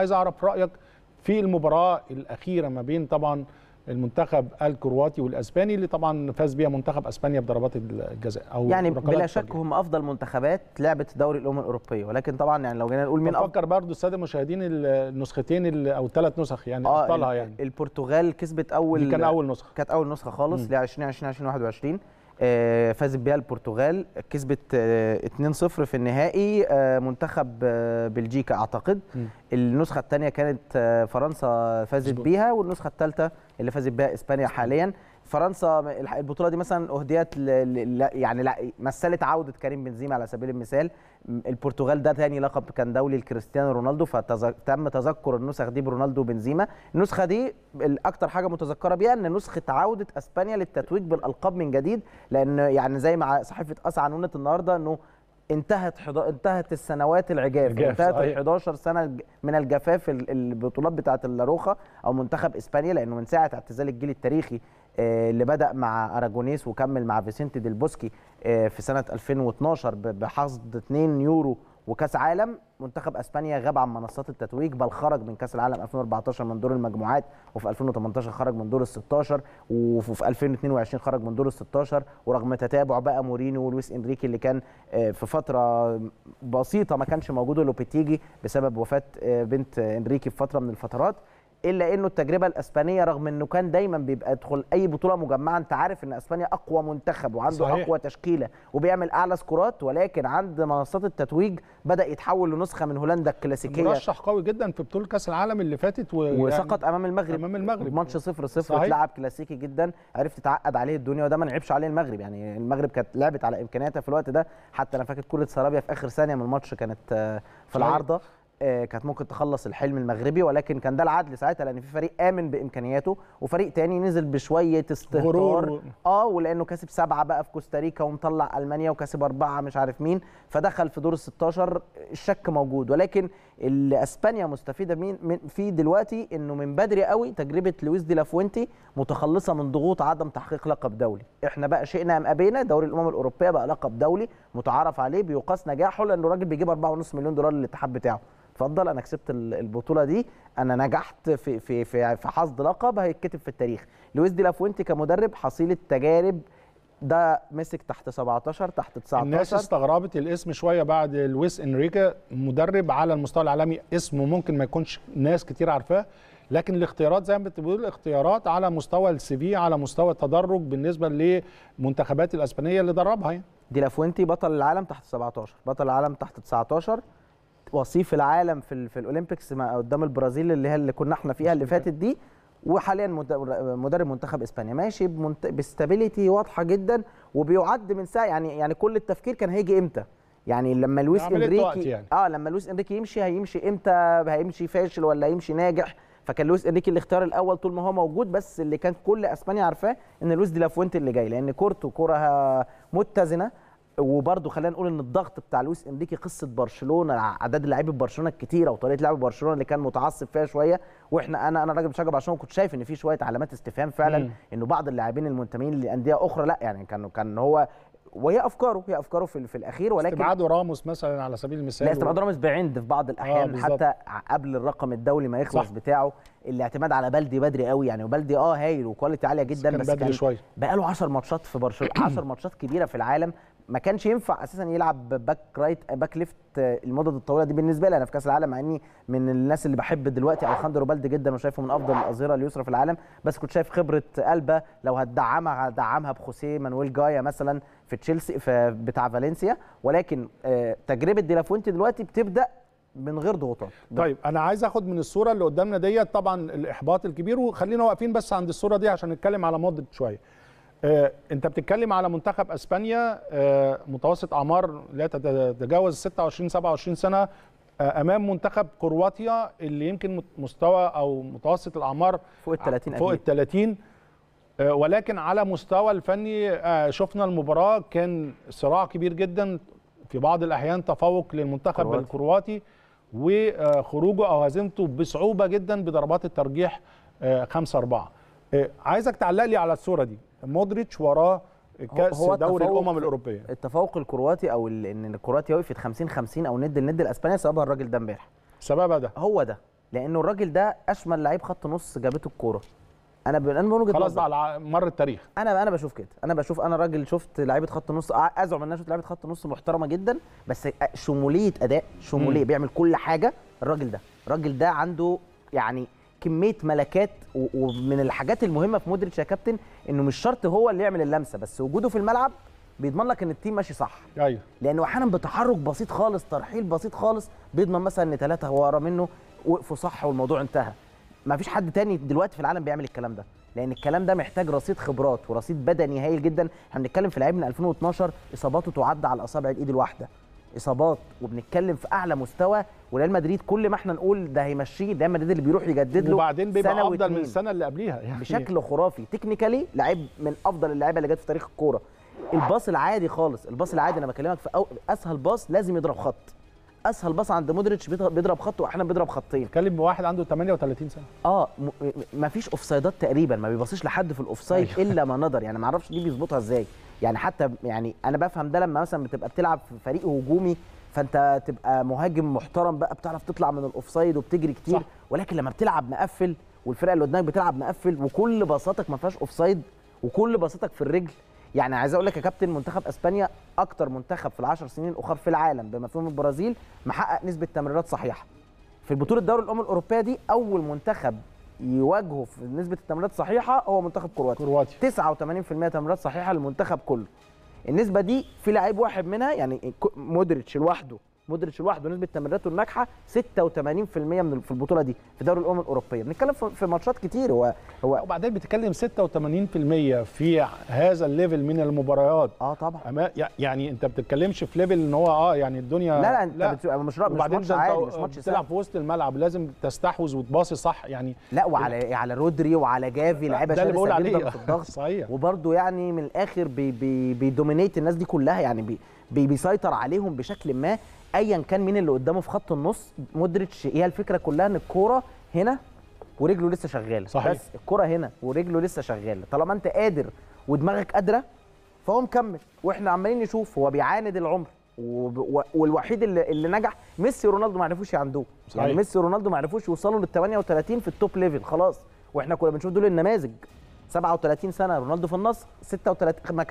عايز اعرف رايك في المباراه الاخيره ما بين طبعا المنتخب الكرواتي والاسباني اللي طبعا فاز بيها منتخب اسبانيا بضربات الجزاء او يعني بلا شك هم افضل منتخبات لعبت دوري الامم الاوروبيه ولكن طبعا يعني لو جينا نقول مين افكر برضو الساده المشاهدين النسختين او الثلاث نسخ يعني آه ابطالها يعني البرتغال كسبت اول دي كان اول نسخه كانت اول نسخه خالص ل 2020 2021 آه، فازت بيها البرتغال كسبت 2-0 آه، في النهائي آه، منتخب بلجيكا اعتقد النسخه الثانيه كانت فرنسا فازت بيها والنسخه الثالثه اللي فازت بيها اسبانيا حاليا فرنسا البطوله دي مثلا اهديت ل... يعني لا مثلت عوده كريم بنزيما على سبيل المثال البرتغال ده ثاني لقب كان دولي لكريستيانو رونالدو فتم تذكر النسخ دي برونالدو بنزيما النسخه دي الاكثر حاجه متذكره بيها ان نسخه عوده اسبانيا للتتويج بالالقاب من جديد لان يعني زي ما صحيفه اس عنونت النهارده انه انتهت حض... انتهت السنوات العجاف انتهت ال 11 سنه من الجفاف البطولات بتاعه اللاروخا او منتخب اسبانيا لانه من ساعه اعتزال الجيل التاريخي آه، اللي بدا مع اراجونيس وكمل مع فيسنتي ديل بوسكي آه، في سنه 2012 بحصد 2 يورو وكاس عالم منتخب اسبانيا غاب عن منصات التتويج بل خرج من كاس العالم 2014 من دور المجموعات وفي 2018 خرج من دور ال 16 وفي 2022 خرج من دور ال 16 ورغم تتابع بقى مورينيو ولويس انريكي اللي كان آه، في فتره بسيطه ما كانش موجود لوبيتيجي بسبب وفاه بنت انريكي في فتره من الفترات الا انه التجربه الاسبانيه رغم انه كان دايما بيبقى يدخل اي بطوله مجمعه انت عارف ان اسبانيا اقوى منتخب وعنده صحيح. اقوى تشكيله وبيعمل اعلى سكورات ولكن عند منصات التتويج بدا يتحول لنسخه من هولندا الكلاسيكيه مرشح قوي جدا في بطوله كاس العالم اللي فاتت و... يعني وسقط امام المغرب امام المغرب ماتش 0 0 اتلعب كلاسيكي جدا عرفت تعقد عليه الدنيا وده ما نعبش عليه المغرب يعني المغرب كانت لعبت على امكانياتها في الوقت ده حتى انا فاكر كره سرابيا في اخر ثانيه من الماتش كانت آه، في العارضه آه، كانت ممكن تخلص الحلم المغربي ولكن كان ده العدل ساعتها لان في فريق امن بامكانياته وفريق تاني نزل بشويه استهتار اه ولانه كسب سبعه بقى في كوستاريكا ومطلع المانيا وكسب اربعه مش عارف مين فدخل في دور ال 16 الشك موجود ولكن اللي اسبانيا مستفيده مين فيه دلوقتي انه من بدري قوي تجربه لويس دي لافوينتي متخلصه من ضغوط عدم تحقيق لقب دولي احنا بقى شئنا ام ابينا دوري الامم الاوروبيه بقى لقب دولي متعارف عليه بيقاس نجاحه لانه راجل بيجيب 4.5 مليون دولار للاتحاد بتاعه اتفضل انا كسبت البطوله دي انا نجحت في في في, في حصد لقب هيتكتب في التاريخ لويس دي لافوينتي كمدرب حصيله تجارب ده مسك تحت 17 تحت 19 الناس استغربت الاسم شويه بعد لويس انريكا مدرب على المستوى العالمي اسمه ممكن ما يكونش ناس كتير عارفاه لكن الاختيارات زي ما بتقول اختيارات على مستوى السي في على مستوى التدرج بالنسبه للمنتخبات الاسبانيه اللي دربها يعني دي لافوينتي بطل العالم تحت 17 بطل العالم تحت 19 وصيف العالم في, في الاولمبيكس قدام البرازيل اللي هي اللي كنا احنا فيها اللي فاتت دي وحاليا مدرب منتخب اسبانيا ماشي بستابيليتي واضحه جدا وبيعد من ساعه يعني يعني كل التفكير كان هيجي امتى يعني لما لويس انريكي يعني. اه لما لويس انريكي يمشي هيمشي امتى هيمشي فاشل ولا هيمشي ناجح فكان لويس انريكي الاختيار الاول طول ما هو موجود بس اللي كان كل اسبانيا عارفاه ان لويس دي لافوينت اللي جاي لان كورته كره متزنه وبرده خلينا نقول ان الضغط بتاع لويس انريكي قصه برشلونه اعداد لعيبه برشلونه الكتيره وطريقه لعب برشلونه اللي كان متعصب فيها شويه واحنا انا انا راجل بشجع برشلونه كنت شايف ان في شويه علامات استفهام فعلا انه بعض اللاعبين المنتمين لانديه اخرى لا يعني كان كان هو وهي افكاره هي افكاره في, في الاخير ولكن استبعاد راموس مثلا على سبيل المثال لا استبعاد راموس بعند في بعض الاحيان آه حتى قبل الرقم الدولي ما يخلص صح. بتاعه الاعتماد على بلدي بدري قوي يعني وبلدي اه هايل وكواليتي عاليه جدا بس كان, بس كان 10 ماتشات في برشلونه 10 ماتشات كبيره في العالم ما كانش ينفع اساسا يلعب باك رايت باك ليفت المدد الطويله دي بالنسبه لي انا في كاس العالم مع اني من الناس اللي بحب دلوقتي الخاندرو بالدي جدا وشايفه من افضل الاظهره اليسرى في العالم بس كنت شايف خبره قلبة لو هتدعمها هدعمها بخوسيه مانويل جايا مثلا في تشيلسي في بتاع فالنسيا ولكن آه، تجربه ديلافونت دلوقتي بتبدا من غير ضغوطات طيب انا عايز اخد من الصوره اللي قدامنا ديت طبعا الاحباط الكبير وخلينا واقفين بس عند الصوره دي عشان نتكلم على مودريتش شويه آه، انت بتتكلم على منتخب اسبانيا آه، متوسط اعمار لا تتجاوز 26 27 سنه آه، امام منتخب كرواتيا اللي يمكن مستوى او متوسط الاعمار فوق ال 30 فوق ال 30 ولكن على مستوى الفني شفنا المباراه كان صراع كبير جدا في بعض الاحيان تفوق للمنتخب كرواتي. الكرواتي وخروجه او هزيمته بصعوبه جدا بضربات الترجيح 5 4 عايزك تعلق لي على الصوره دي مودريتش وراه كاس دوري الامم الاوروبيه التفوق الكرواتي او ان الكرواتي وقفت 50 50 او ند الند الاسباني سببها الراجل ده امبارح سببها ده هو ده لانه الراجل ده اشمل لعيب خط نص جابته الكوره انا ب... انا بقول خلاص على مر التاريخ انا انا بشوف كده انا بشوف انا راجل شفت لعيبه خط نص ازعم ان انا شفت لعيبه خط نص محترمه جدا بس شموليه اداء شموليه بيعمل كل حاجه الراجل ده الراجل ده عنده يعني كميه ملكات ومن الحاجات المهمه في مودريتش يا كابتن انه مش شرط هو اللي يعمل اللمسه بس وجوده في الملعب بيضمن لك ان التيم ماشي صح ايوه لانه احيانا بتحرك بسيط خالص ترحيل بسيط خالص بيضمن مثلا ان ثلاثه ورا منه وقفوا صح والموضوع انتهى ما فيش حد تاني دلوقتي في العالم بيعمل الكلام ده لان الكلام ده محتاج رصيد خبرات ورصيد بدني هايل جدا احنا بنتكلم في لعيب من 2012 اصاباته تعد على اصابع الايد الواحده اصابات وبنتكلم في اعلى مستوى وريال مدريد كل ما احنا نقول ده هيمشيه ده مدريد اللي بيروح يجدد له وبعدين بيبقى سنة افضل من السنه اللي قبليها يعني بشكل خرافي تكنيكالي لعيب من افضل اللعيبه اللي جت في تاريخ الكوره الباص العادي خالص الباص العادي انا بكلمك في اسهل باص لازم يضرب خط اسهل باص عند مودريتش بيضرب خط واحيانا بيضرب خطين اتكلم بواحد عنده 38 سنه اه مفيش اوفسايدات تقريبا ما بيباصيش لحد في الاوفسايد أيوه. الا ما نظر يعني ما اعرفش دي بيظبطها ازاي يعني حتى يعني انا بفهم ده لما مثلا بتبقى بتلعب في فريق هجومي فانت تبقى مهاجم محترم بقى بتعرف تطلع من الاوفسايد وبتجري كتير صح. ولكن لما بتلعب مقفل والفرقه اللي قدامك بتلعب مقفل وكل بساطتك ما فيهاش اوفسايد وكل بساطتك في الرجل يعني عايز اقول لك يا كابتن منتخب اسبانيا اكتر منتخب في العشر سنين الاخر في العالم بما فيهم البرازيل محقق نسبه تمريرات صحيحه في بطوله دوري الامم الاوروبيه دي اول منتخب يواجهه في نسبه التمريرات الصحيحه هو منتخب كرواتيا كرواتيا 89% تمريرات صحيحه للمنتخب كله النسبه دي في لعيب واحد منها يعني مودريتش لوحده مودريتش لوحده نسبه تمريراته الناجحه 86% من في البطوله دي في دوري الامم الاوروبيه بنتكلم في ماتشات كتير هو هو وبعدين بتتكلم 86% في هذا الليفل من المباريات اه طبعا يعني انت بتتكلمش في ليفل ان هو اه يعني الدنيا لا لا انت لا. بتبقى مش مش ماتش عادي مش ماتش بتلعب في وسط الملعب لازم تستحوذ وتباصي صح يعني لا وعلى على رودري وعلى جافي لعيبه شرسه جدا في الضغط صحيح وبرده يعني من الاخر بيدومينيت بي بي الناس دي كلها يعني بي بيسيطر عليهم بشكل ما ايا كان مين اللي قدامه في خط النص مودريتش هي الفكره كلها ان الكوره هنا ورجله لسه شغاله صحيح. بس الكوره هنا ورجله لسه شغاله طالما انت قادر ودماغك قادره فهو مكمل واحنا عمالين نشوف هو بيعاند العمر والوحيد اللي, اللي نجح ميسي ورونالدو ما عرفوش يعندوه يعني ميسي ورونالدو ما عرفوش يوصلوا لل 38 في التوب ليفل خلاص واحنا كنا بنشوف دول النماذج 37 سنه رونالدو في النصر 36 ما